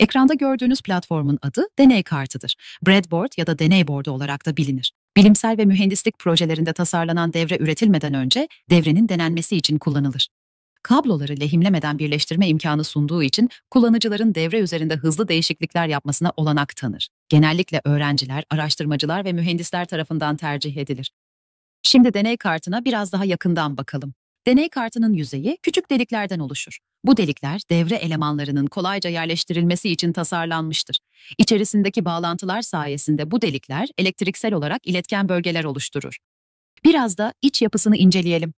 Ekranda gördüğünüz platformun adı deney kartıdır. Breadboard ya da deney boardu olarak da bilinir. Bilimsel ve mühendislik projelerinde tasarlanan devre üretilmeden önce devrenin denenmesi için kullanılır. Kabloları lehimlemeden birleştirme imkanı sunduğu için kullanıcıların devre üzerinde hızlı değişiklikler yapmasına olanak tanır. Genellikle öğrenciler, araştırmacılar ve mühendisler tarafından tercih edilir. Şimdi deney kartına biraz daha yakından bakalım. Deney kartının yüzeyi küçük deliklerden oluşur. Bu delikler devre elemanlarının kolayca yerleştirilmesi için tasarlanmıştır. İçerisindeki bağlantılar sayesinde bu delikler elektriksel olarak iletken bölgeler oluşturur. Biraz da iç yapısını inceleyelim.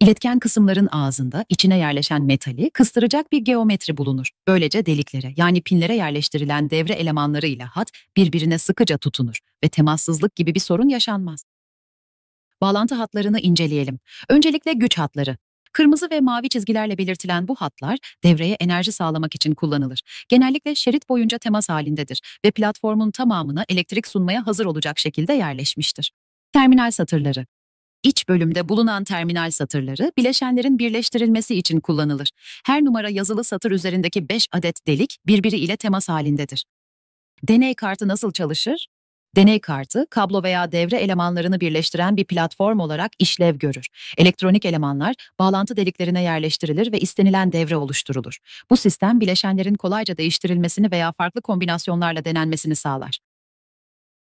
İletken kısımların ağzında içine yerleşen metali kıstıracak bir geometri bulunur. Böylece deliklere yani pinlere yerleştirilen devre elemanları ile hat birbirine sıkıca tutunur ve temassızlık gibi bir sorun yaşanmaz bağlantı hatlarını inceleyelim. Öncelikle güç hatları. Kırmızı ve mavi çizgilerle belirtilen bu hatlar devreye enerji sağlamak için kullanılır. Genellikle şerit boyunca temas halindedir ve platformun tamamına elektrik sunmaya hazır olacak şekilde yerleşmiştir. Terminal satırları İç bölümde bulunan terminal satırları bileşenlerin birleştirilmesi için kullanılır. Her numara yazılı satır üzerindeki 5 adet delik birbiri ile temas halindedir. Deney kartı nasıl çalışır? Deney kartı, kablo veya devre elemanlarını birleştiren bir platform olarak işlev görür. Elektronik elemanlar bağlantı deliklerine yerleştirilir ve istenilen devre oluşturulur. Bu sistem bileşenlerin kolayca değiştirilmesini veya farklı kombinasyonlarla denenmesini sağlar.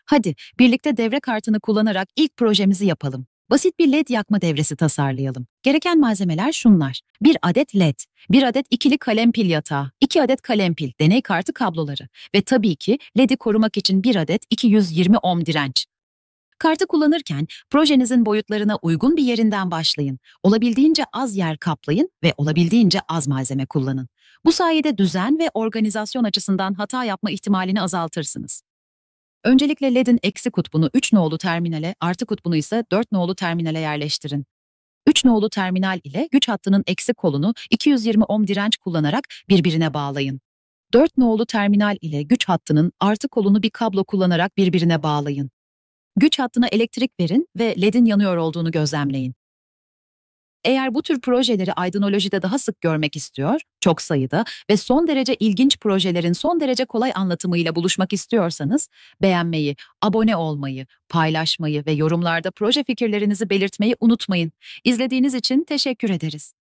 Hadi birlikte devre kartını kullanarak ilk projemizi yapalım. Basit bir led yakma devresi tasarlayalım. Gereken malzemeler şunlar. 1 adet led, 1 adet ikili kalem pil yatağı, 2 adet kalem pil, deney kartı kabloları ve tabii ki ledi korumak için 1 adet 220 ohm direnç. Kartı kullanırken projenizin boyutlarına uygun bir yerinden başlayın. Olabildiğince az yer kaplayın ve olabildiğince az malzeme kullanın. Bu sayede düzen ve organizasyon açısından hata yapma ihtimalini azaltırsınız. Öncelikle LED'in eksi kutbunu 3 nolu terminale, artı kutbunu ise 4 nolu terminale yerleştirin. 3 nolu terminal ile güç hattının eksi kolunu 220 ohm direnç kullanarak birbirine bağlayın. 4 nolu terminal ile güç hattının artı kolunu bir kablo kullanarak birbirine bağlayın. Güç hattına elektrik verin ve LED'in yanıyor olduğunu gözlemleyin. Eğer bu tür projeleri aydınolojide daha sık görmek istiyor, çok sayıda ve son derece ilginç projelerin son derece kolay anlatımıyla buluşmak istiyorsanız, beğenmeyi, abone olmayı, paylaşmayı ve yorumlarda proje fikirlerinizi belirtmeyi unutmayın. İzlediğiniz için teşekkür ederiz.